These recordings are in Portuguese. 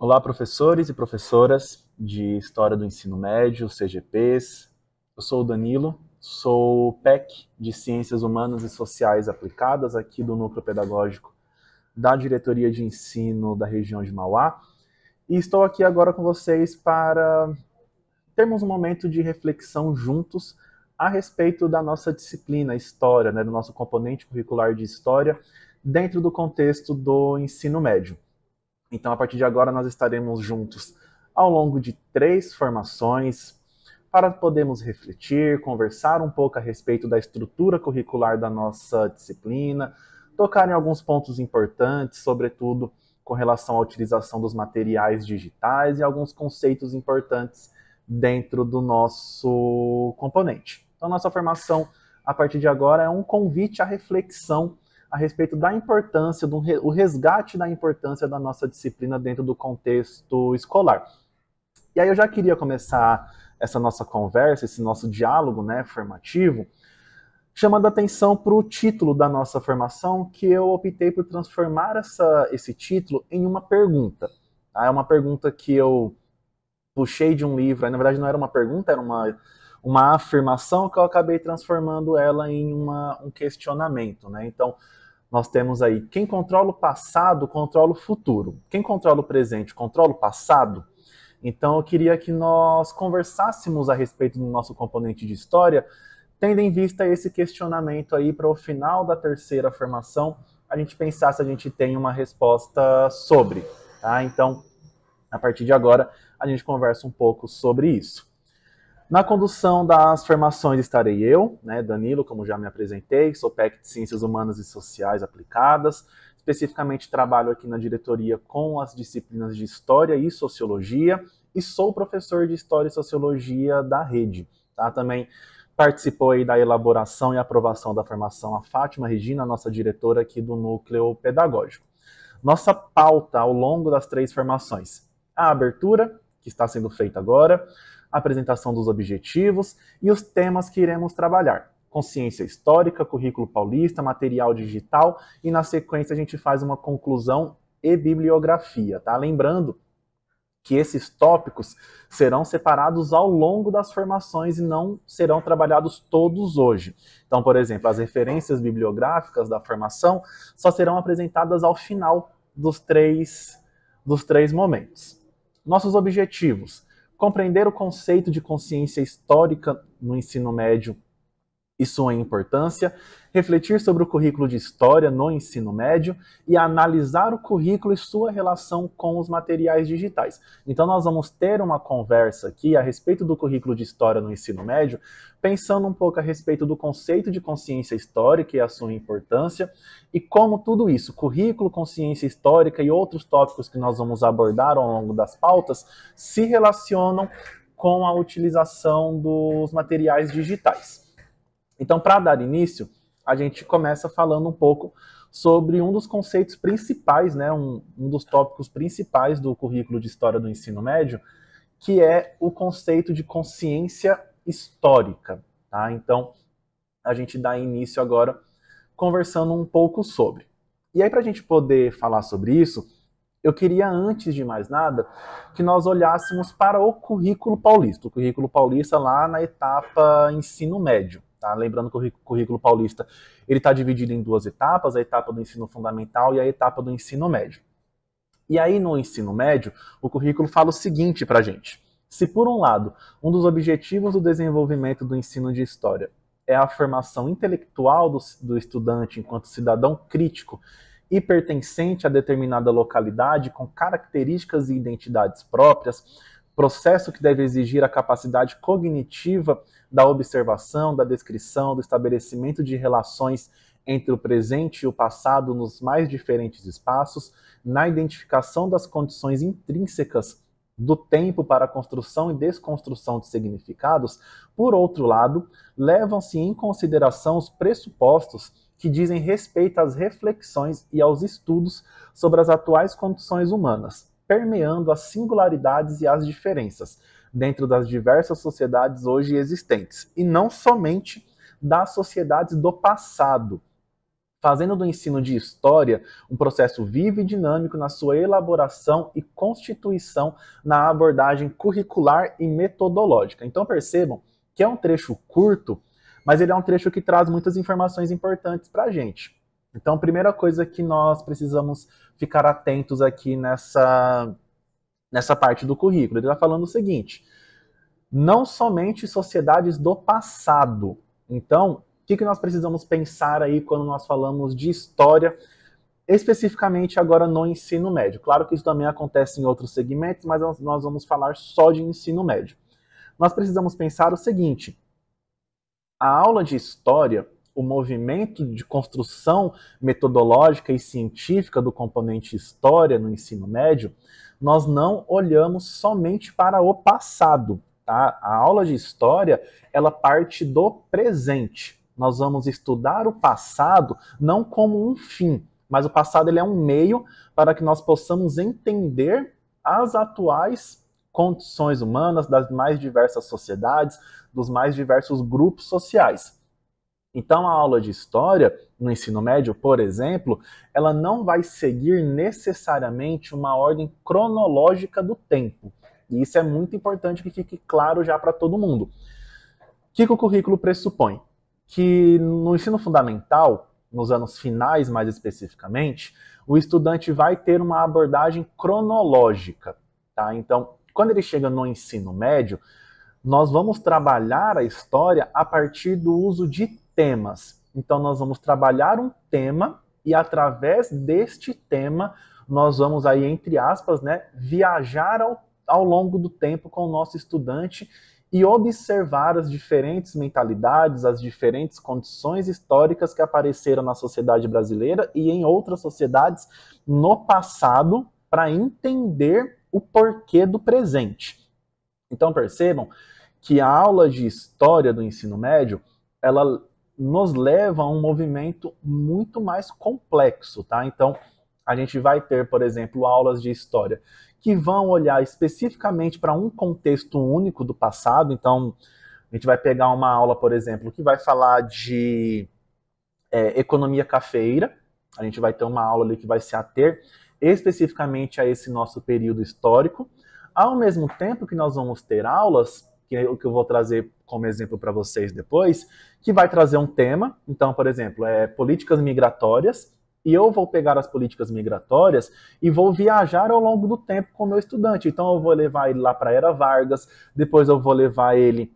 Olá, professores e professoras de História do Ensino Médio, CGPs. Eu sou o Danilo, sou PEC de Ciências Humanas e Sociais Aplicadas aqui do Núcleo Pedagógico da Diretoria de Ensino da região de Mauá. E estou aqui agora com vocês para termos um momento de reflexão juntos a respeito da nossa disciplina História, né, do nosso componente curricular de História, dentro do contexto do ensino médio. Então, a partir de agora, nós estaremos juntos ao longo de três formações para podermos refletir, conversar um pouco a respeito da estrutura curricular da nossa disciplina, tocar em alguns pontos importantes, sobretudo com relação à utilização dos materiais digitais e alguns conceitos importantes dentro do nosso componente. Então, nossa formação a partir de agora é um convite à reflexão a respeito da importância, do o resgate da importância da nossa disciplina dentro do contexto escolar. E aí eu já queria começar essa nossa conversa, esse nosso diálogo né, formativo, chamando a atenção para o título da nossa formação, que eu optei por transformar essa, esse título em uma pergunta. Tá? É uma pergunta que eu puxei de um livro, na verdade não era uma pergunta, era uma, uma afirmação que eu acabei transformando ela em uma, um questionamento. Né? Então, nós temos aí quem controla o passado, controla o futuro. Quem controla o presente, controla o passado. Então eu queria que nós conversássemos a respeito do nosso componente de história, tendo em vista esse questionamento aí para o final da terceira formação, a gente pensar se a gente tem uma resposta sobre, tá? Então, a partir de agora, a gente conversa um pouco sobre isso. Na condução das formações estarei eu, né, Danilo, como já me apresentei, sou PEC de Ciências Humanas e Sociais Aplicadas. Especificamente trabalho aqui na diretoria com as disciplinas de História e Sociologia e sou professor de História e Sociologia da rede. Tá? Também participou aí da elaboração e aprovação da formação a Fátima Regina, nossa diretora aqui do Núcleo Pedagógico. Nossa pauta ao longo das três formações. A abertura, que está sendo feita agora, apresentação dos objetivos e os temas que iremos trabalhar. Consciência histórica, currículo paulista, material digital e na sequência a gente faz uma conclusão e bibliografia, tá? Lembrando que esses tópicos serão separados ao longo das formações e não serão trabalhados todos hoje. Então, por exemplo, as referências bibliográficas da formação só serão apresentadas ao final dos três, dos três momentos. Nossos objetivos: compreender o conceito de consciência histórica no ensino médio e sua importância, refletir sobre o currículo de história no ensino médio e analisar o currículo e sua relação com os materiais digitais. Então, nós vamos ter uma conversa aqui a respeito do currículo de história no ensino médio, pensando um pouco a respeito do conceito de consciência histórica e a sua importância e como tudo isso, currículo, consciência histórica e outros tópicos que nós vamos abordar ao longo das pautas, se relacionam com a utilização dos materiais digitais. Então, para dar início, a gente começa falando um pouco sobre um dos conceitos principais, né, um, um dos tópicos principais do currículo de História do Ensino Médio, que é o conceito de consciência histórica. Tá? Então, a gente dá início agora conversando um pouco sobre. E aí, para a gente poder falar sobre isso, eu queria, antes de mais nada, que nós olhássemos para o currículo paulista, o currículo paulista lá na etapa ensino médio. Tá? Lembrando que o currículo paulista ele está dividido em duas etapas, a etapa do ensino fundamental e a etapa do ensino médio. E aí no ensino médio, o currículo fala o seguinte para a gente. Se por um lado, um dos objetivos do desenvolvimento do ensino de história é a formação intelectual do, do estudante enquanto cidadão crítico e pertencente a determinada localidade com características e identidades próprias, processo que deve exigir a capacidade cognitiva da observação, da descrição, do estabelecimento de relações entre o presente e o passado nos mais diferentes espaços, na identificação das condições intrínsecas do tempo para a construção e desconstrução de significados, por outro lado, levam-se em consideração os pressupostos que dizem respeito às reflexões e aos estudos sobre as atuais condições humanas, permeando as singularidades e as diferenças dentro das diversas sociedades hoje existentes, e não somente das sociedades do passado, fazendo do ensino de história um processo vivo e dinâmico na sua elaboração e constituição na abordagem curricular e metodológica. Então percebam que é um trecho curto, mas ele é um trecho que traz muitas informações importantes para a gente. Então, a primeira coisa que nós precisamos ficar atentos aqui nessa, nessa parte do currículo, ele está falando o seguinte: não somente sociedades do passado. Então, o que, que nós precisamos pensar aí quando nós falamos de história, especificamente agora no ensino médio? Claro que isso também acontece em outros segmentos, mas nós vamos falar só de ensino médio. Nós precisamos pensar o seguinte: a aula de história o movimento de construção metodológica e científica do componente história no ensino médio, nós não olhamos somente para o passado. Tá? A aula de história ela parte do presente. Nós vamos estudar o passado não como um fim, mas o passado ele é um meio para que nós possamos entender as atuais condições humanas das mais diversas sociedades, dos mais diversos grupos sociais. Então, a aula de história no ensino médio, por exemplo, ela não vai seguir necessariamente uma ordem cronológica do tempo. E isso é muito importante que fique claro já para todo mundo. O que, que o currículo pressupõe? Que no ensino fundamental, nos anos finais mais especificamente, o estudante vai ter uma abordagem cronológica. Tá? Então, quando ele chega no ensino médio, nós vamos trabalhar a história a partir do uso de temas. Então, nós vamos trabalhar um tema e, através deste tema, nós vamos aí, entre aspas, né, viajar ao, ao longo do tempo com o nosso estudante e observar as diferentes mentalidades, as diferentes condições históricas que apareceram na sociedade brasileira e em outras sociedades no passado para entender o porquê do presente. Então percebam que a aula de história do ensino médio, ela nos leva a um movimento muito mais complexo, tá? Então, a gente vai ter, por exemplo, aulas de história que vão olhar especificamente para um contexto único do passado. Então, a gente vai pegar uma aula, por exemplo, que vai falar de é, economia cafeira. A gente vai ter uma aula ali que vai se ater especificamente a esse nosso período histórico. Ao mesmo tempo que nós vamos ter aulas que é o que eu vou trazer como exemplo para vocês depois, que vai trazer um tema. Então, por exemplo, é políticas migratórias, e eu vou pegar as políticas migratórias e vou viajar ao longo do tempo com o meu estudante. Então eu vou levar ele lá para a Era Vargas, depois eu vou levar ele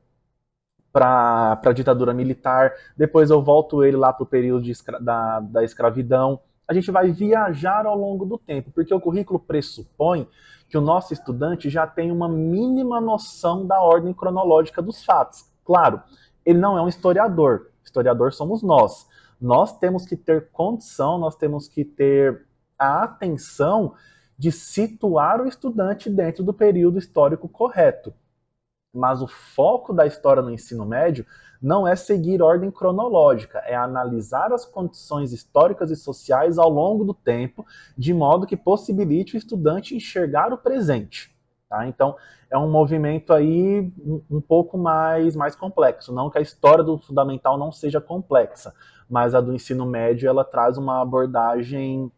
para a ditadura militar, depois eu volto ele lá para o período escra da, da escravidão. A gente vai viajar ao longo do tempo, porque o currículo pressupõe que o nosso estudante já tem uma mínima noção da ordem cronológica dos fatos. Claro, ele não é um historiador. Historiador somos nós. Nós temos que ter condição, nós temos que ter a atenção de situar o estudante dentro do período histórico correto. Mas o foco da história no ensino médio não é seguir ordem cronológica, é analisar as condições históricas e sociais ao longo do tempo, de modo que possibilite o estudante enxergar o presente. Tá? Então, é um movimento aí um, pouco mais, mais complexo. Não que a história do fundamental não seja complexa, mas a do ensino médio ela traz uma abordagem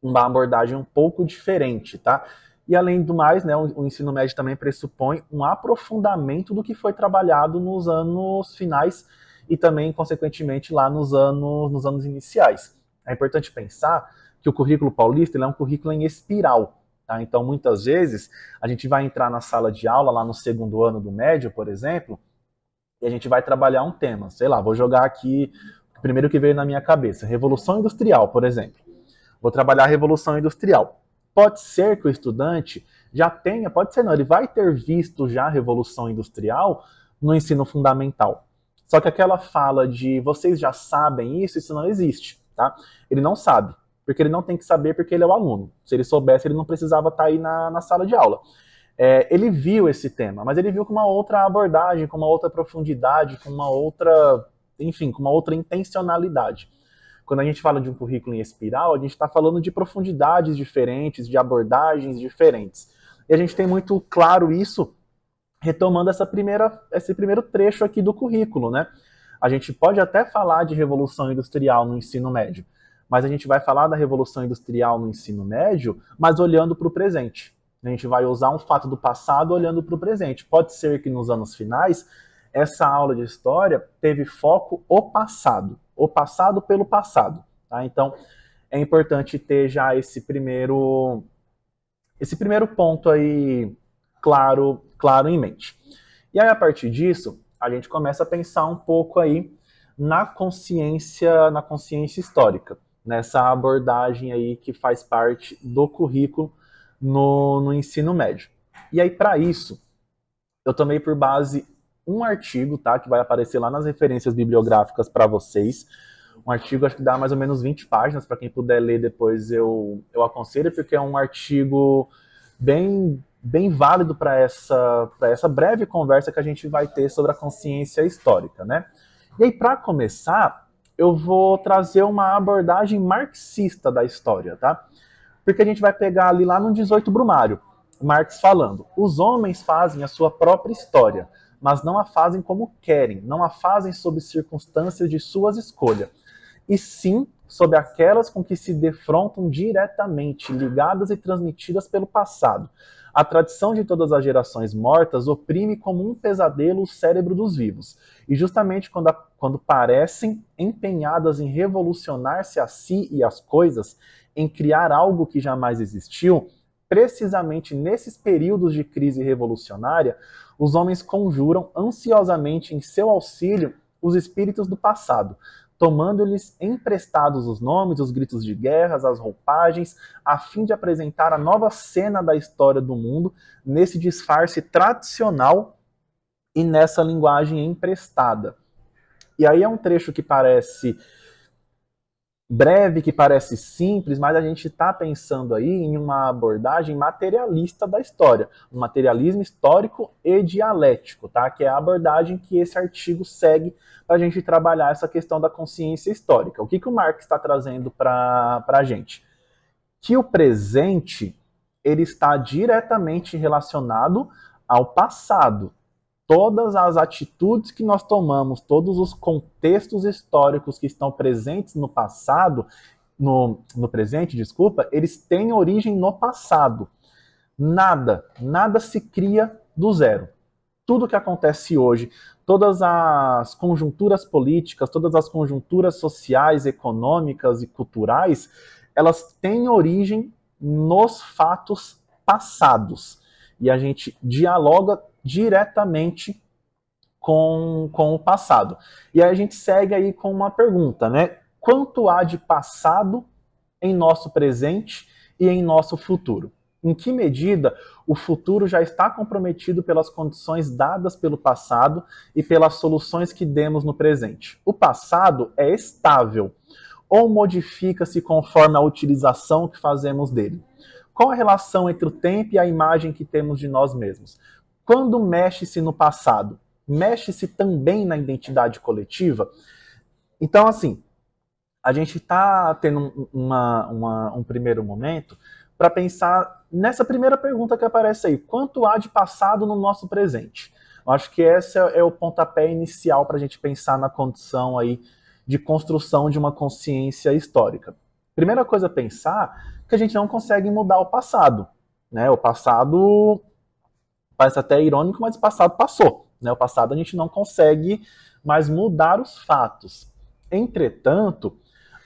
uma abordagem um pouco diferente, tá? E além do mais, né, o, ensino médio também pressupõe um aprofundamento do que foi trabalhado nos anos finais e também, consequentemente, lá nos anos, nos anos iniciais. É importante pensar que o currículo paulista é um currículo em espiral. Tá? Então, muitas vezes, a gente vai entrar na sala de aula, lá no segundo ano do médio, por exemplo, e a gente vai trabalhar um tema. Sei lá, vou jogar aqui o primeiro que veio na minha cabeça: Revolução Industrial, por exemplo. Vou trabalhar a Revolução Industrial pode ser que o estudante já tenha, pode ser não, ele vai ter visto já a Revolução Industrial no ensino fundamental. Só que aquela fala de vocês já sabem isso, isso não existe, tá? Ele não sabe, porque ele não tem que saber porque ele é o aluno. Se ele soubesse, ele não precisava estar tá aí na, na sala de aula. É, ele viu esse tema, mas ele viu com uma outra abordagem, com uma outra profundidade, com uma outra, enfim, com uma outra intencionalidade. Quando a gente fala de um currículo em espiral, a gente está falando de profundidades diferentes, de abordagens diferentes. E a gente tem muito claro isso retomando essa primeira, esse primeiro trecho aqui do currículo, né? A gente pode até falar de revolução industrial no ensino médio, mas a gente vai falar da revolução industrial no ensino médio, mas olhando para o presente. A gente vai usar um fato do passado olhando para o presente. Pode ser que nos anos finais essa aula de história teve foco o passado, o passado pelo passado. Tá? Então, é importante ter já esse primeiro, esse primeiro ponto aí claro, claro em mente. E aí, a partir disso, a gente começa a pensar um pouco aí na consciência, na consciência histórica, nessa abordagem aí que faz parte do currículo no, no ensino médio. E aí, para isso, eu tomei por base um artigo, tá? Que vai aparecer lá nas referências bibliográficas para vocês. Um artigo, acho que dá mais ou menos 20 páginas, para quem puder ler depois eu, eu aconselho, porque é um artigo bem bem válido para essa, essa breve conversa que a gente vai ter sobre a consciência histórica, né? E aí, para começar, eu vou trazer uma abordagem marxista da história, tá? Porque a gente vai pegar ali lá no 18 Brumário, Marx falando: os homens fazem a sua própria história mas não a fazem como querem, não a fazem sob circunstâncias de suas escolhas, e sim sob aquelas com que se defrontam diretamente, ligadas e transmitidas pelo passado. A tradição de todas as gerações mortas oprime como um pesadelo o cérebro dos vivos, e justamente quando, a, quando parecem empenhadas em revolucionar-se a si e as coisas, em criar algo que jamais existiu, precisamente nesses períodos de crise revolucionária, os homens conjuram ansiosamente em seu auxílio os espíritos do passado, tomando-lhes emprestados os nomes, os gritos de guerras, as roupagens, a fim de apresentar a nova cena da história do mundo nesse disfarce tradicional e nessa linguagem emprestada. E aí é um trecho que parece breve, que parece simples, mas a gente está pensando aí em uma abordagem materialista da história, um materialismo histórico e dialético, tá? Que é a abordagem que esse artigo segue para a gente trabalhar essa questão da consciência histórica. O que, que o Marx está trazendo para a gente? Que o presente ele está diretamente relacionado ao passado todas as atitudes que nós tomamos, todos os contextos históricos que estão presentes no passado, no, no presente, desculpa, eles têm origem no passado. Nada, nada se cria do zero. Tudo que acontece hoje, todas as conjunturas políticas, todas as conjunturas sociais, econômicas e culturais, elas têm origem nos fatos passados. E a gente dialoga diretamente com, com o passado. E aí a gente segue aí com uma pergunta, né? Quanto há de passado em nosso presente e em nosso futuro? Em que medida o futuro já está comprometido pelas condições dadas pelo passado e pelas soluções que demos no presente? O passado é estável ou modifica-se conforme a utilização que fazemos dele? Qual a relação entre o tempo e a imagem que temos de nós mesmos? Quando mexe-se no passado, mexe-se também na identidade coletiva. Então, assim, a gente está tendo uma, uma, um primeiro momento para pensar nessa primeira pergunta que aparece aí: quanto há de passado no nosso presente? Eu acho que esse é, é o pontapé inicial para a gente pensar na condição aí de construção de uma consciência histórica. Primeira coisa a pensar que a gente não consegue mudar o passado. Né? O passado Parece até irônico, mas o passado passou. Né? O passado a gente não consegue mais mudar os fatos. Entretanto,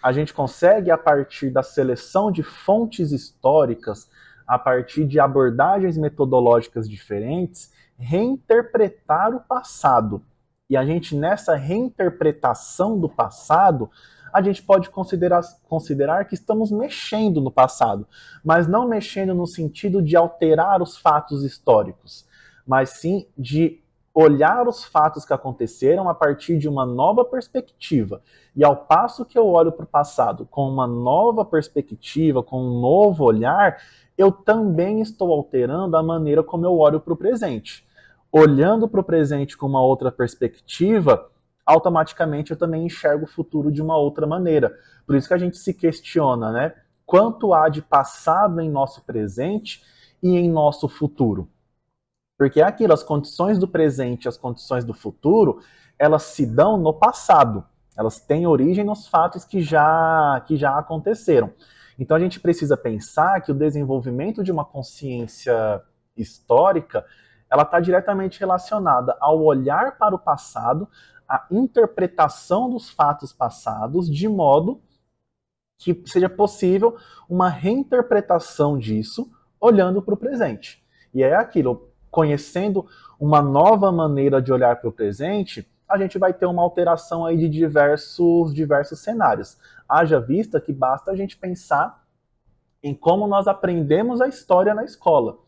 a gente consegue, a partir da seleção de fontes históricas, a partir de abordagens metodológicas diferentes, reinterpretar o passado. E a gente, nessa reinterpretação do passado, a gente pode considerar, considerar que estamos mexendo no passado, mas não mexendo no sentido de alterar os fatos históricos, mas sim de olhar os fatos que aconteceram a partir de uma nova perspectiva. E ao passo que eu olho para o passado com uma nova perspectiva, com um novo olhar, eu também estou alterando a maneira como eu olho para o presente. Olhando para o presente com uma outra perspectiva, automaticamente eu também enxergo o futuro de uma outra maneira. Por isso que a gente se questiona, né? Quanto há de passado em nosso presente e em nosso futuro? Porque é aquilo, as condições do presente e as condições do futuro, elas se dão no passado. Elas têm origem nos fatos que já, que já aconteceram. Então a gente precisa pensar que o desenvolvimento de uma consciência histórica, ela está diretamente relacionada ao olhar para o passado, a interpretação dos fatos passados de modo que seja possível uma reinterpretação disso olhando para o presente. E é aquilo, conhecendo uma nova maneira de olhar para o presente, a gente vai ter uma alteração aí de diversos, diversos cenários. Haja vista que basta a gente pensar em como nós aprendemos a história na escola.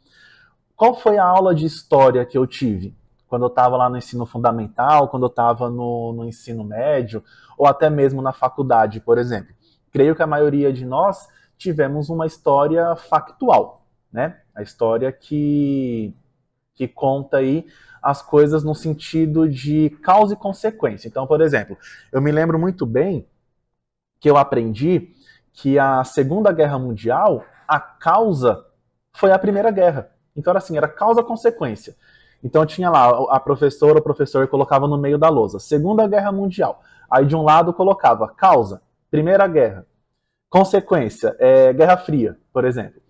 Qual foi a aula de história que eu tive? quando eu estava lá no ensino fundamental, quando eu estava no, no ensino médio, ou até mesmo na faculdade, por exemplo. Creio que a maioria de nós tivemos uma história factual, né? A história que, que conta aí as coisas no sentido de causa e consequência. Então, por exemplo, eu me lembro muito bem que eu aprendi que a Segunda Guerra Mundial, a causa foi a Primeira Guerra. Então era assim, era causa-consequência. Então tinha lá a professora, o professor colocava no meio da lousa. Segunda Guerra Mundial. Aí de um lado colocava causa, Primeira Guerra. Consequência, é, Guerra Fria, por exemplo.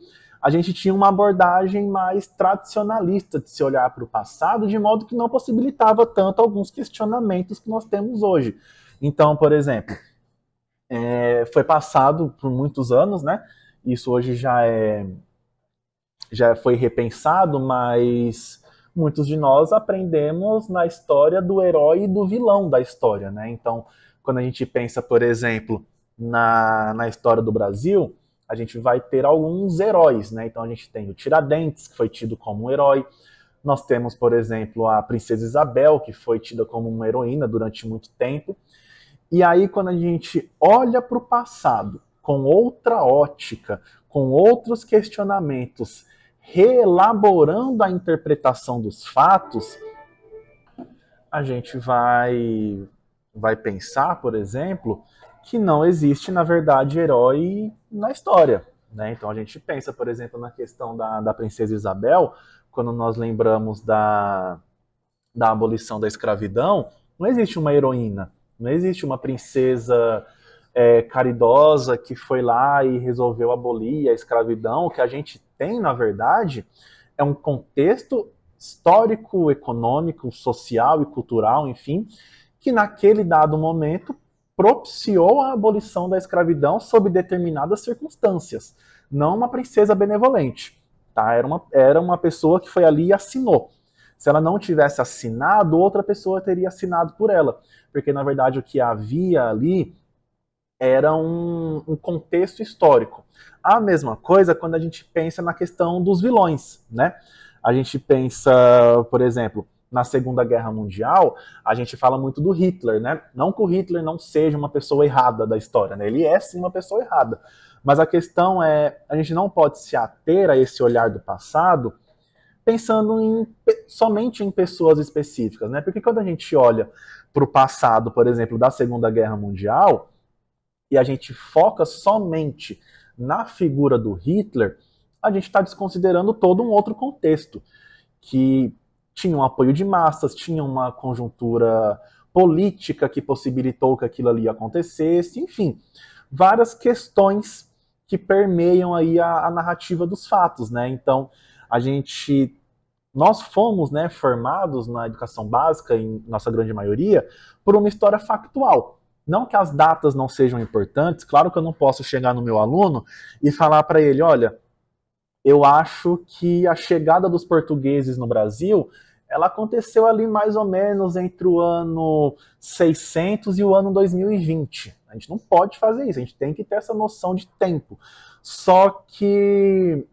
A gente tinha uma abordagem mais tradicionalista de se olhar para o passado, de modo que não possibilitava tanto alguns questionamentos que nós temos hoje. Então, por exemplo, é, foi passado por muitos anos, né? Isso hoje já é já foi repensado, mas muitos de nós aprendemos na história do herói e do vilão da história, né? Então, quando a gente pensa, por exemplo, na, na história do Brasil, a gente vai ter alguns heróis, né? Então a gente tem o Tiradentes, que foi tido como um herói. Nós temos, por exemplo, a Princesa Isabel, que foi tida como uma heroína durante muito tempo. E aí, quando a gente olha para o passado com outra ótica, com outros questionamentos reelaborando a interpretação dos fatos, a gente vai vai pensar, por exemplo, que não existe, na verdade, herói na história. Né? Então a gente pensa, por exemplo, na questão da, da princesa Isabel, quando nós lembramos da, da abolição da escravidão, não existe uma heroína, não existe uma princesa é, caridosa que foi lá e resolveu abolir a escravidão. O que a gente tem, na verdade, é um contexto histórico, econômico, social e cultural, enfim, que naquele dado momento propiciou a abolição da escravidão sob determinadas circunstâncias, não uma princesa benevolente, tá? Era uma, era uma pessoa que foi ali e assinou. Se ela não tivesse assinado, outra pessoa teria assinado por ela, porque na verdade o que havia ali era um, um, contexto histórico. A mesma coisa quando a gente pensa na questão dos vilões, né? A gente pensa, por exemplo, na Segunda Guerra Mundial, a gente fala muito do Hitler, né? Não que o Hitler não seja uma pessoa errada da história, né? Ele é sim uma pessoa errada. Mas a questão é, a gente não pode se ater a esse olhar do passado pensando em, somente em pessoas específicas, né? Porque quando a gente olha para o passado, por exemplo, da Segunda Guerra Mundial, e a gente foca somente na figura do Hitler, a gente está desconsiderando todo um outro contexto que tinha um apoio de massas, tinha uma conjuntura política que possibilitou que aquilo ali acontecesse, enfim, várias questões que permeiam aí a, a narrativa dos fatos, né? Então, a gente nós fomos né, formados na educação básica, em nossa grande maioria, por uma história factual. Não que as datas não sejam importantes, claro que eu não posso chegar no meu aluno e falar para ele: olha, eu acho que a chegada dos portugueses no Brasil ela aconteceu ali mais ou menos entre o ano 600 e o ano 2020. A gente não pode fazer isso, a gente tem que ter essa noção de tempo. Só que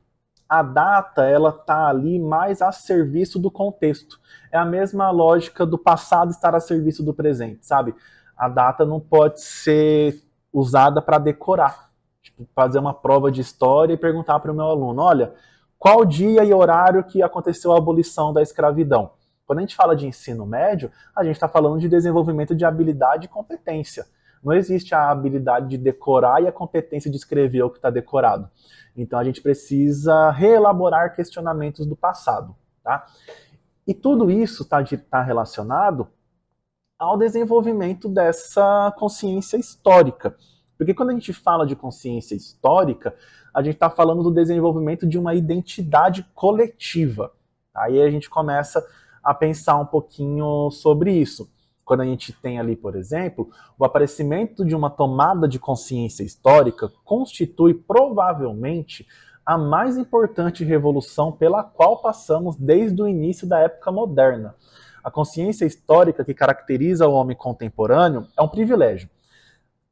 a data ela está ali mais a serviço do contexto. É a mesma lógica do passado estar a serviço do presente, sabe? a data não pode ser usada para decorar. Tipo, fazer uma prova de história e perguntar para o meu aluno: olha, qual dia e horário que aconteceu a abolição da escravidão? Quando a gente fala de ensino médio, a gente está falando de desenvolvimento de habilidade e competência. Não existe a habilidade de decorar e a competência de escrever o que está decorado. Então a gente precisa reelaborar questionamentos do passado. Tá? E tudo isso está tá relacionado ao desenvolvimento dessa consciência histórica. Porque quando a gente fala de consciência histórica, a gente está falando do desenvolvimento de uma identidade coletiva. Aí a gente começa a pensar um pouquinho sobre isso. Quando a gente tem ali, por exemplo, o aparecimento de uma tomada de consciência histórica constitui provavelmente a mais importante revolução pela qual passamos desde o início da época moderna a consciência histórica que caracteriza o homem contemporâneo é um privilégio.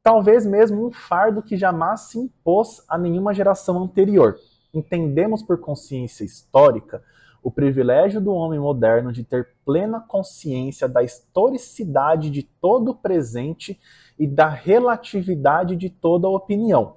Talvez mesmo um fardo que jamais se impôs a nenhuma geração anterior. Entendemos por consciência histórica o privilégio do homem moderno de ter plena consciência da historicidade de todo o presente e da relatividade de toda opinião.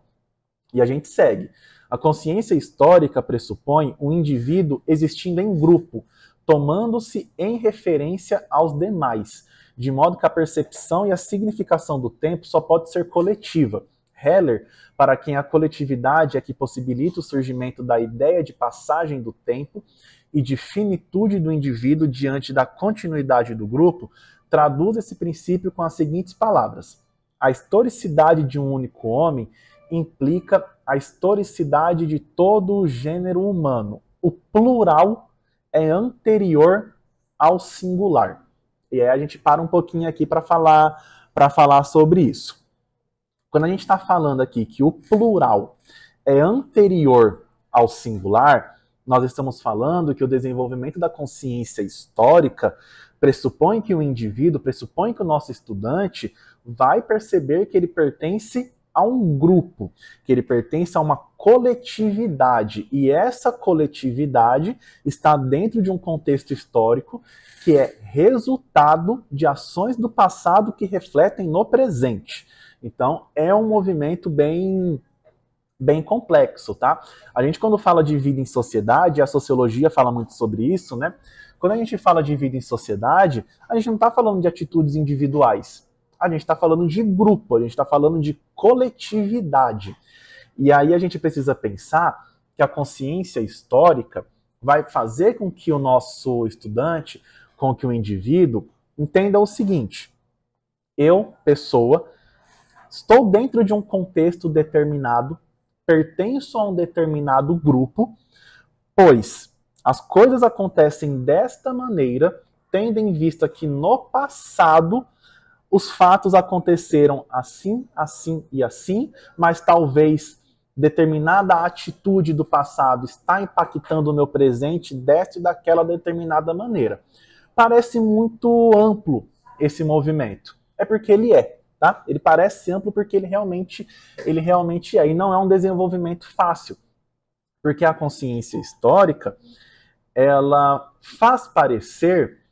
E a gente segue. A consciência histórica pressupõe o um indivíduo existindo em grupo, tomando-se em referência aos demais, de modo que a percepção e a significação do tempo só pode ser coletiva. Heller, para quem a coletividade é que possibilita o surgimento da ideia de passagem do tempo e de finitude do indivíduo diante da continuidade do grupo, traduz esse princípio com as seguintes palavras: A historicidade de um único homem implica a historicidade de todo o gênero humano. O plural é anterior ao singular. E aí a gente para um pouquinho aqui para falar para falar sobre isso. Quando a gente está falando aqui que o plural é anterior ao singular, nós estamos falando que o desenvolvimento da consciência histórica pressupõe que o indivíduo, pressupõe que o nosso estudante vai perceber que ele pertence a um grupo, que ele pertence a uma coletividade. E essa coletividade está dentro de um contexto histórico que é resultado de ações do passado que refletem no presente. Então, é um movimento bem bem complexo, tá? A gente quando fala de vida em sociedade, a sociologia fala muito sobre isso, né? Quando a gente fala de vida em sociedade, a gente não está falando de atitudes individuais a gente está falando de grupo, a gente está falando de coletividade. E aí a gente precisa pensar que a consciência histórica vai fazer com que o nosso estudante, com que o indivíduo, entenda o seguinte: eu, pessoa, estou dentro de um contexto determinado, pertenço a um determinado grupo, pois as coisas acontecem desta maneira, tendo em vista que no passado os fatos aconteceram assim, assim e assim, mas talvez determinada atitude do passado está impactando o meu presente desta e daquela determinada maneira. Parece muito amplo esse movimento. É porque ele é, tá? Ele parece amplo porque ele realmente, ele realmente é. E não é um desenvolvimento fácil. Porque a consciência histórica, ela faz parecer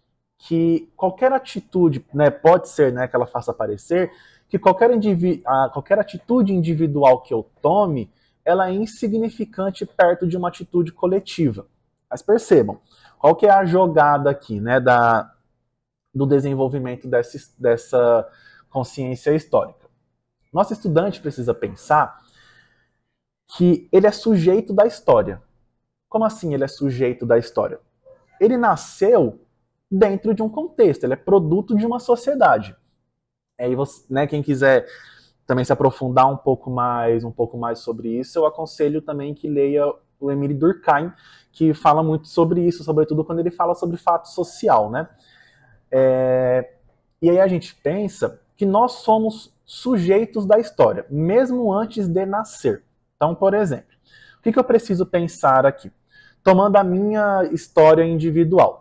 que qualquer atitude, né, pode ser, né, que ela faça aparecer, que qualquer, indivi a, qualquer atitude individual que eu tome, ela é insignificante perto de uma atitude coletiva. Mas percebam, qual que é a jogada aqui, né, da, do desenvolvimento dessa consciência histórica? Nosso estudante precisa pensar que ele é sujeito da história. Como assim ele é sujeito da história? Ele nasceu dentro de um contexto, ele é produto de uma sociedade. Aí você, né, quem quiser também se aprofundar um pouco mais, um pouco mais sobre isso, eu aconselho também que leia o Emile Durkheim, que fala muito sobre isso, sobretudo quando ele fala sobre fato social, né? É... E aí a gente pensa que nós somos sujeitos da história, mesmo antes de nascer. Então, por exemplo, o que, que eu preciso pensar aqui? Tomando a minha história individual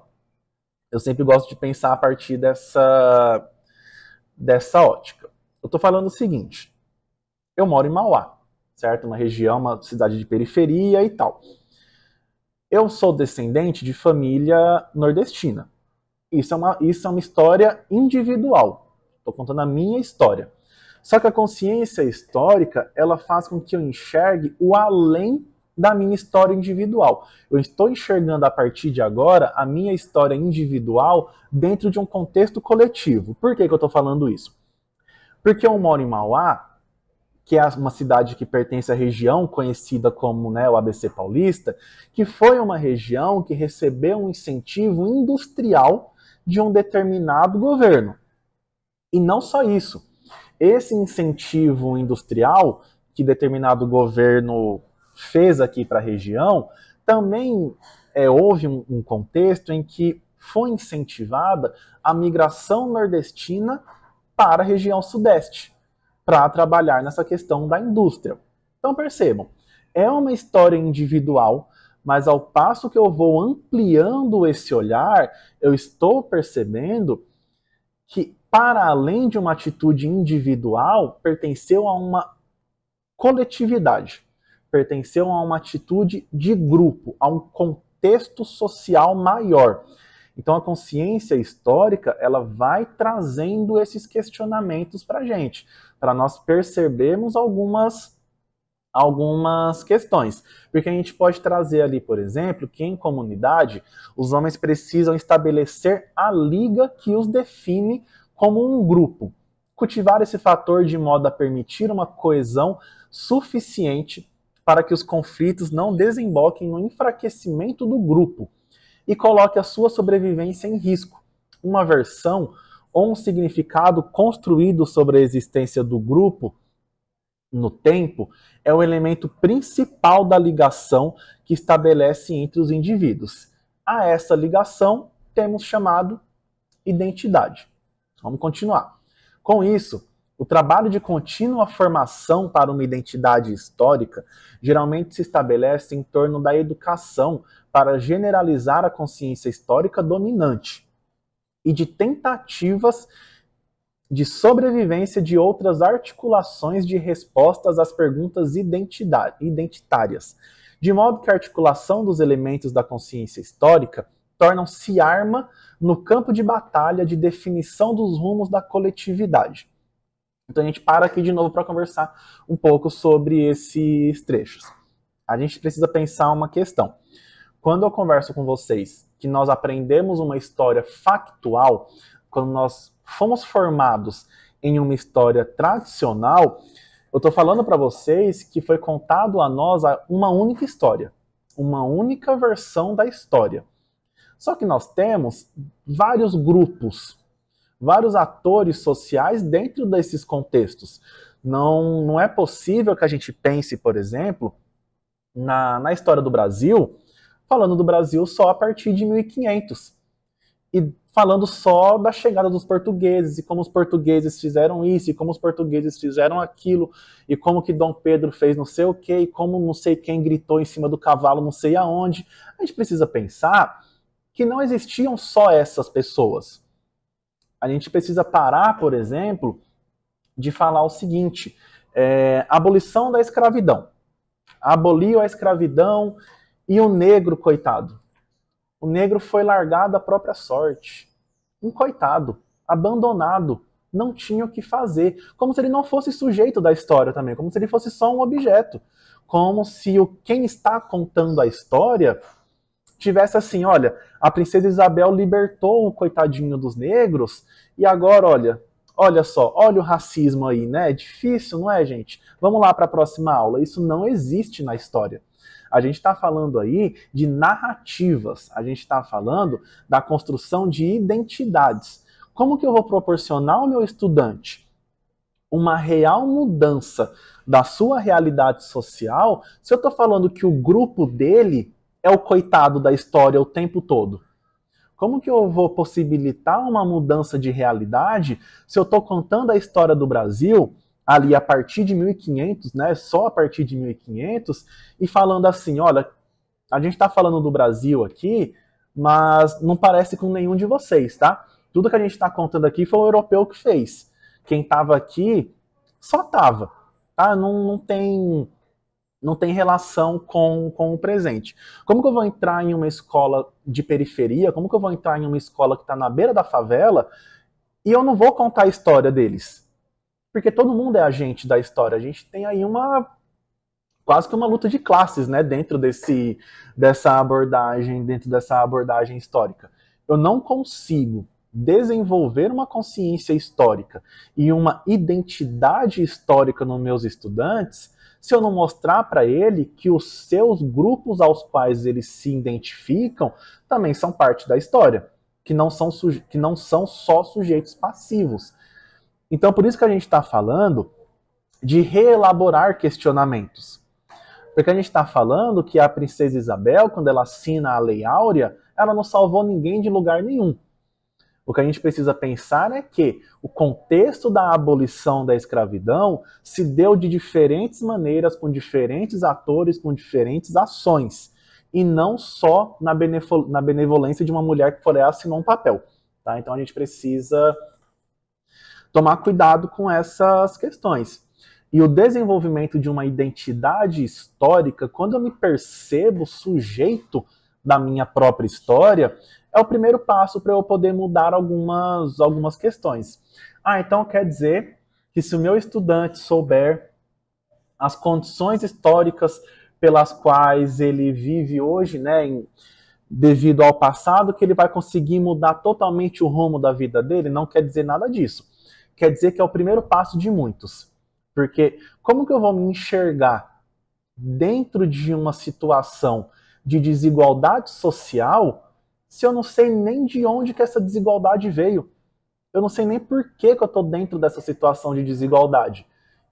eu sempre gosto de pensar a partir dessa, dessa ótica. Eu estou falando o seguinte: eu moro em Mauá, certo? Uma região, uma cidade de periferia e tal. Eu sou descendente de família nordestina. Isso é uma, isso é uma história individual. Estou contando a minha história. Só que a consciência histórica ela faz com que eu enxergue o além da minha história individual. Eu estou enxergando a partir de agora a minha história individual dentro de um contexto coletivo. Por que, que eu estou falando isso? Porque eu moro em Mauá, que é uma cidade que pertence à região conhecida como né, o ABC Paulista, que foi uma região que recebeu um incentivo industrial de um determinado governo. E não só isso. Esse incentivo industrial que determinado governo fez aqui para a região, também é, houve um, um contexto em que foi incentivada a migração nordestina para a região sudeste, para trabalhar nessa questão da indústria. Então percebam, é uma história individual, mas ao passo que eu vou ampliando esse olhar, eu estou percebendo que, para além de uma atitude individual, pertenceu a uma coletividade pertenciam a uma atitude de grupo, a um contexto social maior. Então a consciência histórica ela vai trazendo esses questionamentos para a gente, para nós percebermos algumas algumas questões, porque a gente pode trazer ali, por exemplo, que em comunidade os homens precisam estabelecer a liga que os define como um grupo, cultivar esse fator de modo a permitir uma coesão suficiente para que os conflitos não desemboquem no enfraquecimento do grupo e coloque a sua sobrevivência em risco. Uma versão ou um significado construído sobre a existência do grupo no tempo é o elemento principal da ligação que estabelece entre os indivíduos. A essa ligação temos chamado identidade. Vamos continuar. Com isso, o trabalho de contínua formação para uma identidade histórica geralmente se estabelece em torno da educação para generalizar a consciência histórica dominante e de tentativas de sobrevivência de outras articulações de respostas às perguntas identitárias, de modo que a articulação dos elementos da consciência histórica tornam-se arma no campo de batalha de definição dos rumos da coletividade. Então a gente para aqui de novo para conversar um pouco sobre esses trechos. A gente precisa pensar uma questão. Quando eu converso com vocês que nós aprendemos uma história factual, quando nós fomos formados em uma história tradicional, eu estou falando para vocês que foi contado a nós uma única história, uma única versão da história. Só que nós temos vários grupos vários atores sociais dentro desses contextos. Não, não é possível que a gente pense, por exemplo, na, na história do Brasil, falando do Brasil só a partir de 1500 e falando só da chegada dos portugueses e como os portugueses fizeram isso e como os portugueses fizeram aquilo e como que Dom Pedro fez não sei o que e como não sei quem gritou em cima do cavalo não sei aonde. A gente precisa pensar que não existiam só essas pessoas. A gente precisa parar, por exemplo, de falar o seguinte: é, abolição da escravidão. Aboliu a escravidão e o negro, coitado. O negro foi largado à própria sorte. Um coitado, abandonado, não tinha o que fazer. Como se ele não fosse sujeito da história também, como se ele fosse só um objeto. Como se o, quem está contando a história tivesse assim, olha, a princesa Isabel libertou o coitadinho dos negros e agora, olha, olha só, olha o racismo aí, né? É difícil, não é, gente? Vamos lá para a próxima aula. Isso não existe na história. A gente está falando aí de narrativas, a gente está falando da construção de identidades. Como que eu vou proporcionar ao meu estudante uma real mudança da sua realidade social se eu estou falando que o grupo dele é o coitado da história o tempo todo? Como que eu vou possibilitar uma mudança de realidade se eu estou contando a história do Brasil ali a partir de 1500, né? Só a partir de 1500 e falando assim, olha, a gente está falando do Brasil aqui, mas não parece com nenhum de vocês, tá? Tudo que a gente está contando aqui foi o europeu que fez. Quem estava aqui só estava, tá? Não, não tem não tem relação com, com o presente. Como que eu vou entrar em uma escola de periferia? Como que eu vou entrar em uma escola que está na beira da favela e eu não vou contar a história deles? Porque todo mundo é agente da história. A gente tem aí uma quase que uma luta de classes, né, dentro desse dessa abordagem, dentro dessa abordagem histórica. Eu não consigo desenvolver uma consciência histórica e uma identidade histórica nos meus estudantes se eu não mostrar para ele que os seus grupos aos quais eles se identificam também são parte da história, que não são, que não são só sujeitos passivos. Então, por isso que a gente está falando de reelaborar questionamentos. Porque a gente está falando que a princesa Isabel, quando ela assina a Lei Áurea, ela não salvou ninguém de lugar nenhum. O que a gente precisa pensar é que o contexto da abolição da escravidão se deu de diferentes maneiras, com diferentes atores, com diferentes ações, e não só na, na benevolência de uma mulher que foi assinou um papel. Tá? Então a gente precisa tomar cuidado com essas questões. E o desenvolvimento de uma identidade histórica, quando eu me percebo sujeito da minha própria história, é o primeiro passo para eu poder mudar algumas, algumas questões. Ah, então quer dizer que se o meu estudante souber as condições históricas pelas quais ele vive hoje, né, em, devido ao passado, que ele vai conseguir mudar totalmente o rumo da vida dele? Não quer dizer nada disso. Quer dizer que é o primeiro passo de muitos. Porque como que eu vou me enxergar dentro de uma situação de desigualdade social se eu não sei nem de onde que essa desigualdade veio? Eu não sei nem por que, que eu estou dentro dessa situação de desigualdade.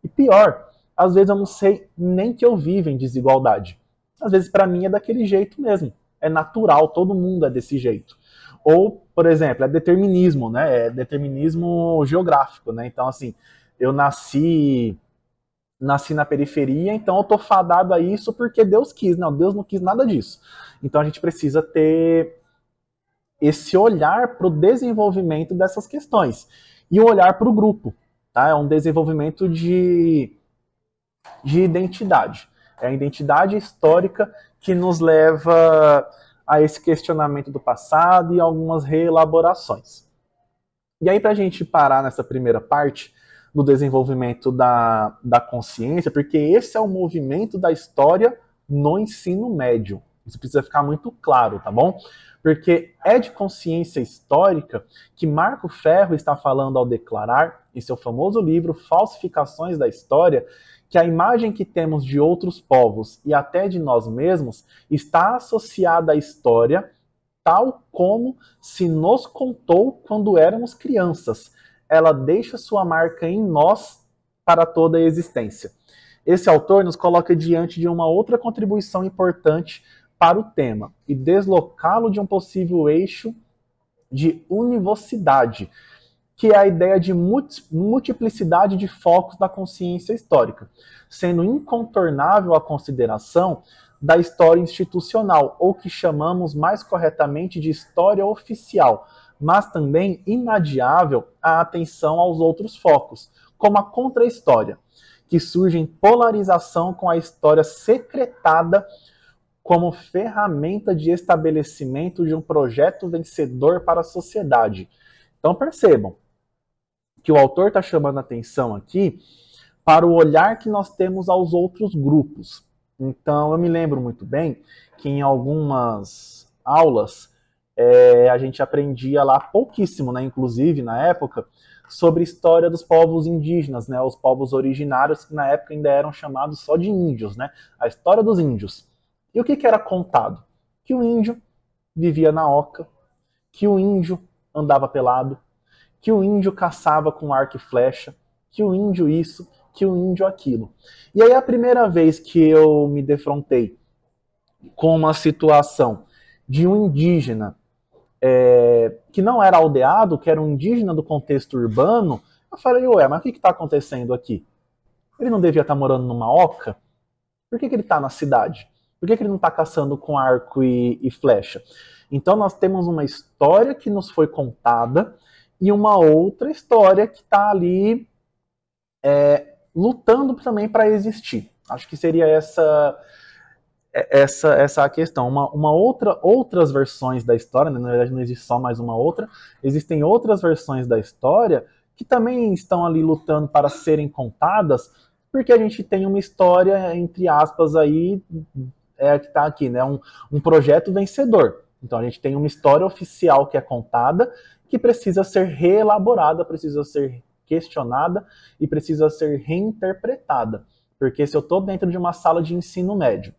E pior, às vezes eu não sei nem que eu vivo em desigualdade. Às vezes para mim é daquele jeito mesmo. É natural, todo mundo é desse jeito. Ou, por exemplo, é determinismo, né? É determinismo geográfico, né? Então, assim, eu nasci nasci na periferia, então eu tô fadado a isso porque Deus quis. Não, Deus não quis nada disso. Então a gente precisa ter esse olhar para o desenvolvimento dessas questões e o olhar para o grupo. Tá? É um desenvolvimento de, de identidade. É a identidade histórica que nos leva a esse questionamento do passado e algumas reelaborações. E aí, para a gente parar nessa primeira parte do desenvolvimento da, da consciência, porque esse é o movimento da história no ensino médio. Isso precisa ficar muito claro, tá bom? Porque é de consciência histórica que Marco Ferro está falando ao declarar, em seu famoso livro Falsificações da História, que a imagem que temos de outros povos e até de nós mesmos está associada à história, tal como se nos contou quando éramos crianças. Ela deixa sua marca em nós para toda a existência. Esse autor nos coloca diante de uma outra contribuição importante para o tema e deslocá-lo de um possível eixo de univocidade, que é a ideia de multiplicidade de focos da consciência histórica, sendo incontornável a consideração da história institucional, ou que chamamos mais corretamente de história oficial, mas também inadiável a atenção aos outros focos, como a contra-história, que surge em polarização com a história secretada como ferramenta de estabelecimento de um projeto vencedor para a sociedade. Então percebam que o autor está chamando atenção aqui para o olhar que nós temos aos outros grupos. Então eu me lembro muito bem que em algumas aulas é, a gente aprendia lá pouquíssimo, né, inclusive na época, sobre a história dos povos indígenas, né, os povos originários que na época ainda eram chamados só de índios, né, a história dos índios. E o que, que era contado? Que o índio vivia na oca, que o índio andava pelado, que o índio caçava com arco e flecha, que o índio isso, que o índio aquilo. E aí a primeira vez que eu me defrontei com uma situação de um indígena é, que não era aldeado, que era um indígena do contexto urbano, eu falei, ué, mas o que está acontecendo aqui? Ele não devia estar tá morando numa oca? Por que, que ele está na cidade? Por que, que ele não está caçando com arco e, e flecha? Então nós temos uma história que nos foi contada e uma outra história que está ali é, lutando também para existir. Acho que seria essa é, essa essa a questão. Uma, uma outra outras versões da história, né? na verdade não existe só mais uma outra, existem outras versões da história que também estão ali lutando para serem contadas, porque a gente tem uma história entre aspas aí é que está aqui, né? Um, um projeto vencedor. Então a gente tem uma história oficial que é contada, que precisa ser reelaborada, precisa ser questionada e precisa ser reinterpretada. Porque se eu estou dentro de uma sala de ensino médio,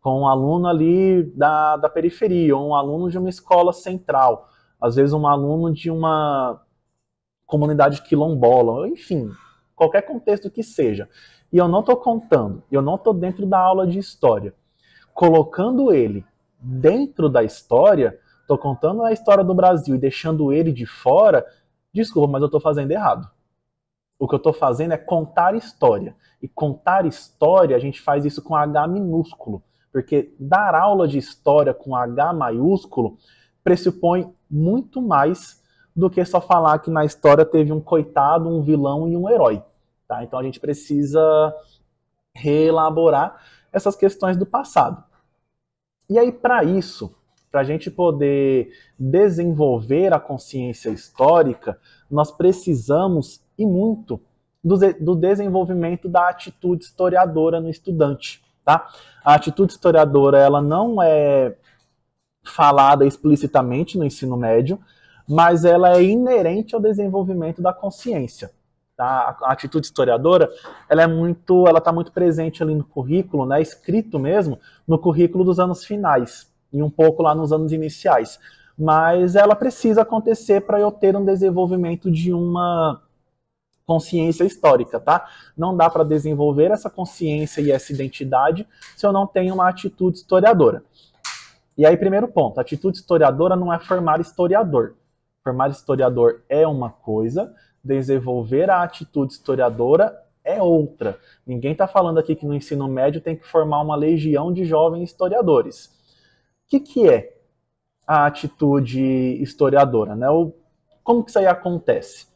com um aluno ali da, da periferia, ou um aluno de uma escola central, às vezes um aluno de uma comunidade quilombola, enfim, qualquer contexto que seja. E eu não estou contando, eu não estou dentro da aula de história colocando ele dentro da história, estou contando a história do Brasil e deixando ele de fora, desculpa, mas eu estou fazendo errado. O que eu estou fazendo é contar história. E contar história, a gente faz isso com H minúsculo. Porque dar aula de história com H maiúsculo pressupõe muito mais do que só falar que na história teve um coitado, um vilão e um herói. Tá? Então a gente precisa reelaborar essas questões do passado. E aí, para isso, para a gente poder desenvolver a consciência histórica, nós precisamos e muito do, do desenvolvimento da atitude historiadora no estudante. Tá? A atitude historiadora ela não é falada explicitamente no ensino médio, mas ela é inerente ao desenvolvimento da consciência. Tá? A atitude historiadora, ela é muito, ela está muito presente ali no currículo, né? Escrito mesmo no currículo dos anos finais e um pouco lá nos anos iniciais. Mas ela precisa acontecer para eu ter um desenvolvimento de uma consciência histórica, tá? Não dá para desenvolver essa consciência e essa identidade se eu não tenho uma atitude historiadora. E aí, primeiro ponto, atitude historiadora não é formar historiador. Formar historiador é uma coisa, desenvolver a atitude historiadora é outra. Ninguém está falando aqui que no ensino médio tem que formar uma legião de jovens historiadores. O que, que é a atitude historiadora? Né? O, como que isso aí acontece?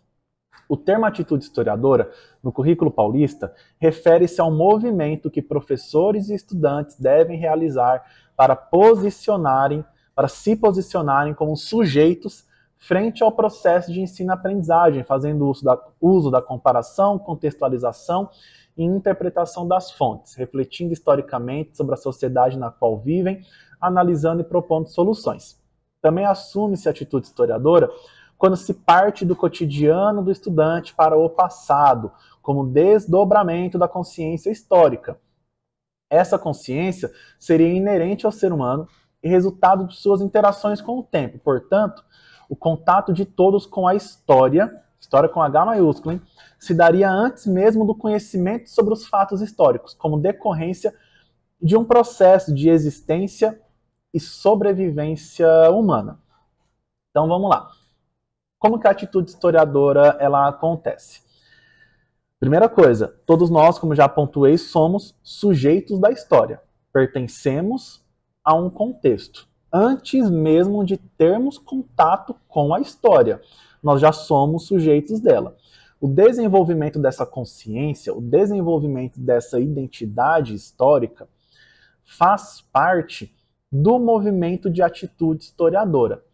O termo atitude historiadora, no currículo paulista, refere-se ao movimento que professores e estudantes devem realizar para posicionarem, para se posicionarem como sujeitos frente ao processo de ensino-aprendizagem, fazendo uso da, uso da comparação, contextualização e interpretação das fontes, refletindo historicamente sobre a sociedade na qual vivem, analisando e propondo soluções. Também assume-se atitude historiadora quando se parte do cotidiano do estudante para o passado, como desdobramento da consciência histórica. Essa consciência seria inerente ao ser humano e resultado de suas interações com o tempo. Portanto, o contato de todos com a história, história com H maiúsculo, hein, se daria antes mesmo do conhecimento sobre os fatos históricos, como decorrência de um processo de existência e sobrevivência humana. Então vamos lá. Como que a atitude historiadora ela acontece? Primeira coisa, todos nós, como já pontuei, somos sujeitos da história. Pertencemos a um contexto antes mesmo de termos contato com a história. Nós já somos sujeitos dela. O desenvolvimento dessa consciência, o desenvolvimento dessa identidade histórica, faz parte do movimento de atitude historiadora.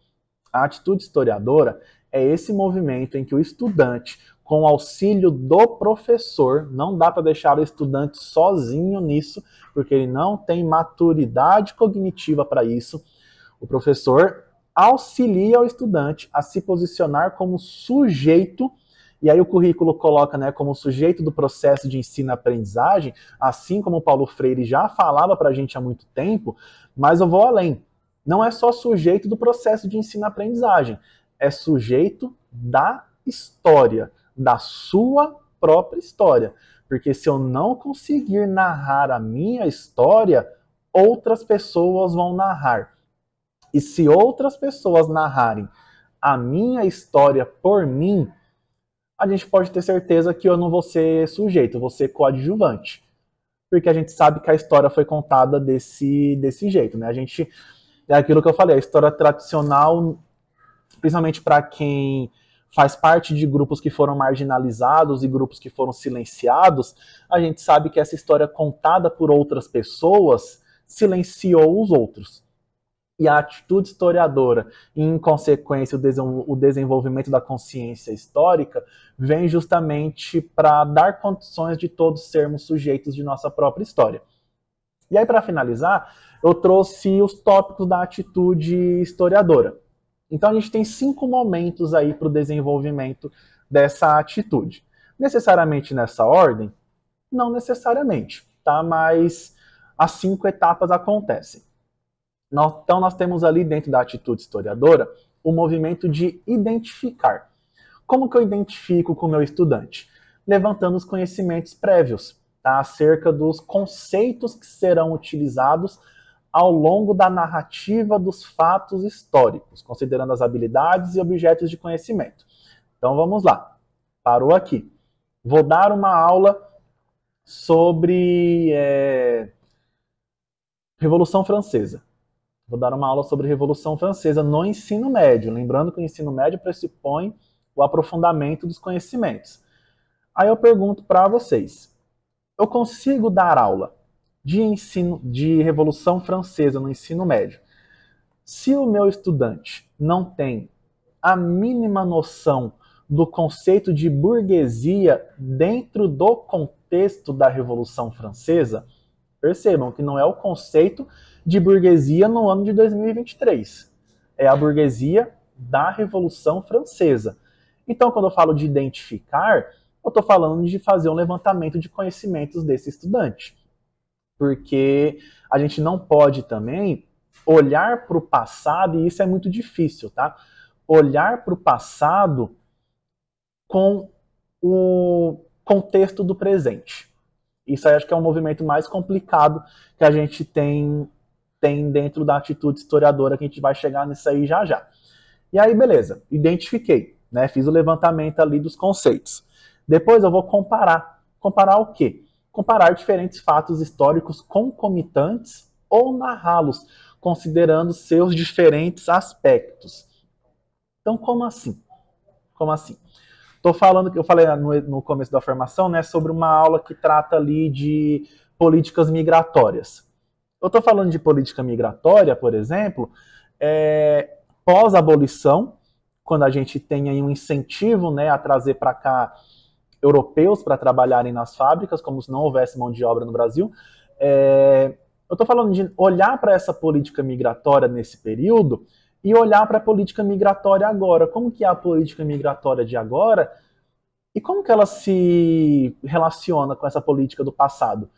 A atitude historiadora é esse movimento em que o estudante, com auxílio do professor, não dá para deixar o estudante sozinho nisso, porque ele não tem maturidade cognitiva para isso o professor auxilia o estudante a se posicionar como sujeito e aí o currículo coloca né, como sujeito do processo de ensino-aprendizagem, assim como o Paulo Freire já falava para a gente há muito tempo, mas eu vou além. Não é só sujeito do processo de ensino-aprendizagem, é sujeito da história, da sua própria história. Porque se eu não conseguir narrar a minha história, outras pessoas vão narrar. E se outras pessoas narrarem a minha história por mim, a gente pode ter certeza que eu não vou ser sujeito, vou ser coadjuvante. Porque a gente sabe que a história foi contada desse, desse jeito, né? A gente. É aquilo que eu falei, a história tradicional, principalmente para quem faz parte de grupos que foram marginalizados e grupos que foram silenciados, a gente sabe que essa história contada por outras pessoas silenciou os outros e a atitude historiadora, e em consequência o, desenvolvimento da consciência histórica, vem justamente para dar condições de todos sermos sujeitos de nossa própria história. E aí, para finalizar, eu trouxe os tópicos da atitude historiadora. Então, a gente tem cinco momentos aí para o desenvolvimento dessa atitude. Necessariamente nessa ordem? Não necessariamente, tá? Mas as cinco etapas acontecem então, nós temos ali dentro da atitude historiadora o movimento de identificar. Como que eu identifico com o meu estudante? Levantando os conhecimentos prévios tá? acerca dos conceitos que serão utilizados ao longo da narrativa dos fatos históricos, considerando as habilidades e objetos de conhecimento. Então vamos lá. Parou aqui. Vou dar uma aula sobre é, Revolução Francesa. Vou dar uma aula sobre Revolução Francesa no ensino médio. Lembrando que o ensino médio pressupõe o aprofundamento dos conhecimentos. Aí eu pergunto para vocês: eu consigo dar aula de ensino de Revolução Francesa no ensino médio? Se o meu estudante não tem a mínima noção do conceito de burguesia dentro do contexto da Revolução Francesa, percebam que não é o conceito de burguesia no ano de 2023. É a burguesia da Revolução Francesa. Então, quando eu falo de identificar, eu estou falando de fazer um levantamento de conhecimentos desse estudante. Porque a gente não pode também olhar para o passado, e isso é muito difícil, tá? Olhar para o passado com o contexto do presente. Isso aí acho que é um movimento mais complicado que a gente tem tem dentro da atitude historiadora que a gente vai chegar nisso aí já já. E aí, beleza, identifiquei, né? Fiz o levantamento ali dos conceitos. Depois eu vou comparar. Comparar o quê? Comparar diferentes fatos históricos concomitantes ou narrá-los, considerando seus diferentes aspectos. Então, como assim? Como assim? Estou falando que eu falei no, no começo da formação, né, sobre uma aula que trata ali de políticas migratórias. Eu estou falando de política migratória, por exemplo, é, pós-abolição, quando a gente tem aí um incentivo né, a trazer para cá europeus para trabalharem nas fábricas, como se não houvesse mão de obra no Brasil. É, eu estou falando de olhar para essa política migratória nesse período e olhar para a política migratória agora. Como que é a política migratória de agora e como que ela se relaciona com essa política do passado?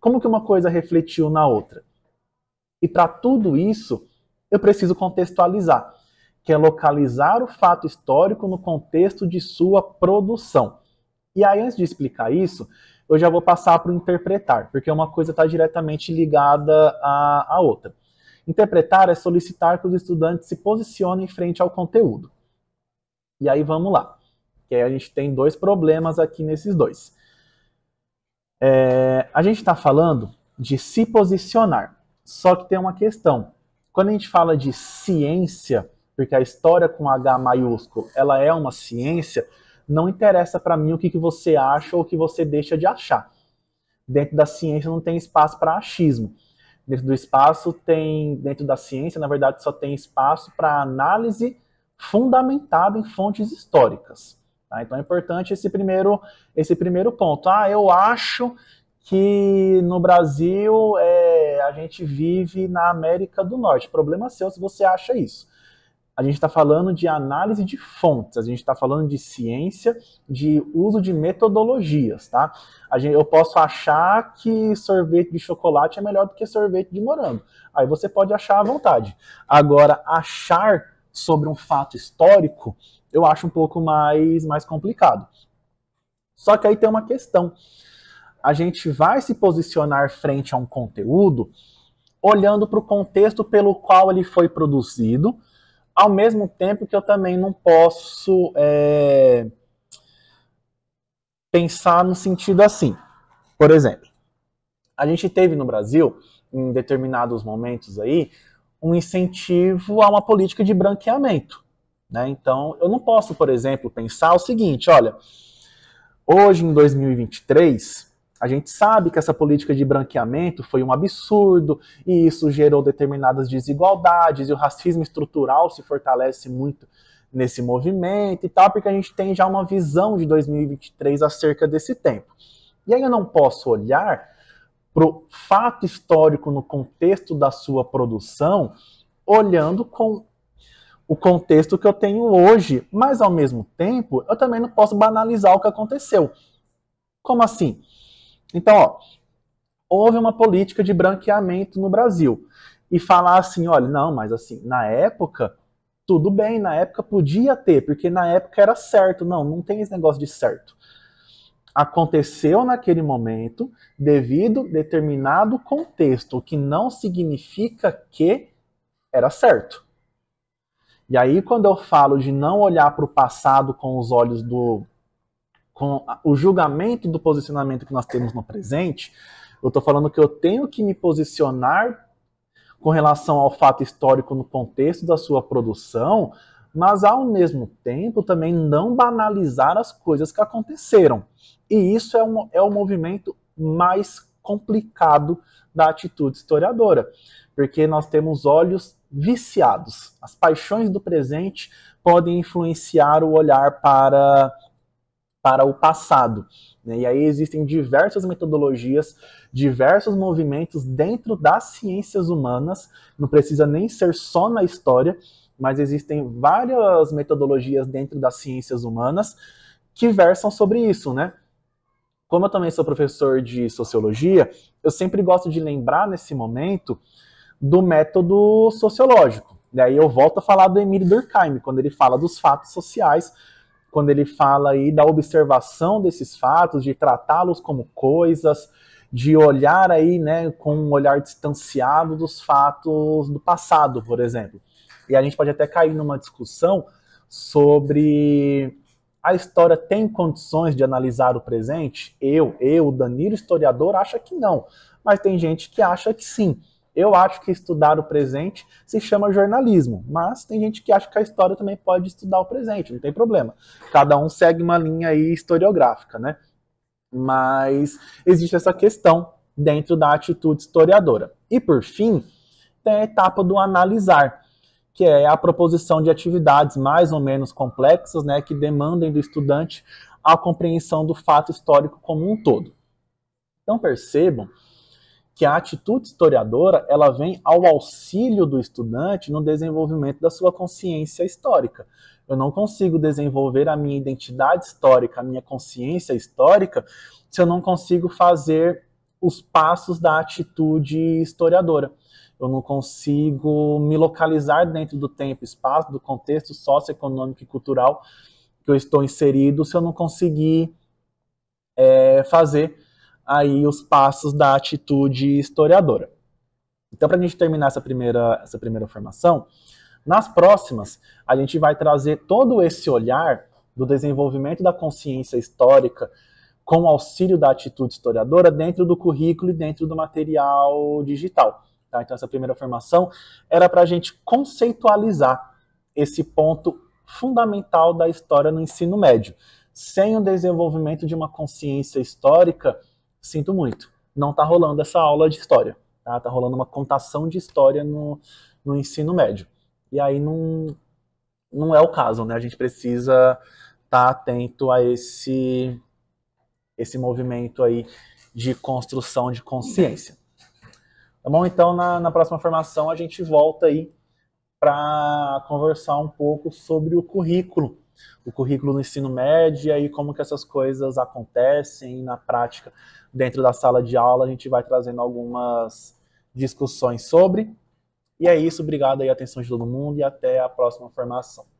Como que uma coisa refletiu na outra? E para tudo isso, eu preciso contextualizar, que é localizar o fato histórico no contexto de sua produção. E aí, antes de explicar isso, eu já vou passar para o interpretar, porque uma coisa está diretamente ligada à, à outra. Interpretar é solicitar que os estudantes se posicionem frente ao conteúdo. E aí vamos lá. Que aí a gente tem dois problemas aqui nesses dois. É, a gente está falando de se posicionar, só que tem uma questão. Quando a gente fala de ciência, porque a história com H maiúsculo ela é uma ciência, não interessa para mim o que, que você acha ou o que você deixa de achar. Dentro da ciência não tem espaço para achismo. Dentro do espaço tem, dentro da ciência, na verdade, só tem espaço para análise fundamentada em fontes históricas. Tá? Então é importante esse primeiro, esse primeiro ponto. Ah, eu acho que no Brasil é, a gente vive na América do Norte. Problema seu se você acha isso. A gente está falando de análise de fontes, a gente está falando de ciência, de uso de metodologias, tá? Gente, eu posso achar que sorvete de chocolate é melhor do que sorvete de morango. Aí você pode achar à vontade. Agora, achar sobre um fato histórico eu acho um pouco mais, mais complicado. Só que aí tem uma questão. A gente vai se posicionar frente a um conteúdo olhando para o contexto pelo qual ele foi produzido, ao mesmo tempo que eu também não posso é, pensar no sentido assim. Por exemplo, a gente teve no Brasil, em determinados momentos aí, um incentivo a uma política de branqueamento. Né? Então, eu não posso, por exemplo, pensar o seguinte: olha, hoje em 2023, a gente sabe que essa política de branqueamento foi um absurdo e isso gerou determinadas desigualdades e o racismo estrutural se fortalece muito nesse movimento e tal, porque a gente tem já uma visão de 2023 acerca desse tempo. E aí eu não posso olhar para o fato histórico no contexto da sua produção olhando com o contexto que eu tenho hoje, mas ao mesmo tempo, eu também não posso banalizar o que aconteceu. Como assim? Então, ó, houve uma política de branqueamento no Brasil. E falar assim, olha, não, mas assim, na época, tudo bem, na época podia ter, porque na época era certo. Não, não tem esse negócio de certo. Aconteceu naquele momento, devido a determinado contexto, o que não significa que era certo. E aí, quando eu falo de não olhar para o passado com os olhos do. com o julgamento do posicionamento que nós temos no presente, eu estou falando que eu tenho que me posicionar com relação ao fato histórico no contexto da sua produção, mas ao mesmo tempo também não banalizar as coisas que aconteceram. E isso é, um, é o movimento mais complicado da atitude historiadora, porque nós temos olhos viciados. As paixões do presente podem influenciar o olhar para, para o passado. Né? E aí existem diversas metodologias, diversos movimentos dentro das ciências humanas, não precisa nem ser só na história, mas existem várias metodologias dentro das ciências humanas que versam sobre isso, né? Como eu também sou professor de sociologia, eu sempre gosto de lembrar nesse momento do método sociológico. Daí eu volto a falar do Emílio Durkheim, quando ele fala dos fatos sociais, quando ele fala aí da observação desses fatos, de tratá-los como coisas, de olhar aí, né, com um olhar distanciado dos fatos do passado, por exemplo. E a gente pode até cair numa discussão sobre a história tem condições de analisar o presente? Eu, eu, Danilo historiador, acha que não, mas tem gente que acha que sim. Eu acho que estudar o presente se chama jornalismo, mas tem gente que acha que a história também pode estudar o presente, não tem problema. Cada um segue uma linha aí historiográfica, né? Mas existe essa questão dentro da atitude historiadora. E por fim, tem a etapa do analisar, que é a proposição de atividades mais ou menos complexas, né, que demandem do estudante a compreensão do fato histórico como um todo. Então percebam que a atitude historiadora ela vem ao auxílio do estudante no desenvolvimento da sua consciência histórica. Eu não consigo desenvolver a minha identidade histórica, a minha consciência histórica, se eu não consigo fazer os passos da atitude historiadora. Eu não consigo me localizar dentro do tempo, espaço, do contexto socioeconômico e cultural que eu estou inserido, se eu não conseguir é, fazer aí os passos da atitude historiadora. Então, para a gente terminar essa primeira, essa primeira formação, nas próximas, a gente vai trazer todo esse olhar do desenvolvimento da consciência histórica com auxílio da atitude historiadora dentro do currículo e dentro do material digital. Tá? Então, essa primeira formação era para a gente conceitualizar esse ponto fundamental da história no ensino médio. Sem o desenvolvimento de uma consciência histórica, sinto muito, não está rolando essa aula de história. Tá? tá rolando uma contação de história no, no ensino médio. E aí não, não é o caso, né? A gente precisa estar tá atento a esse, esse movimento aí de construção de consciência. Tá bom? Então, na, na próxima formação, a gente volta aí para conversar um pouco sobre o currículo, o currículo no ensino médio e aí como que essas coisas acontecem na prática dentro da sala de aula, a gente vai trazendo algumas discussões sobre. E é isso, obrigado aí atenção de todo mundo e até a próxima formação.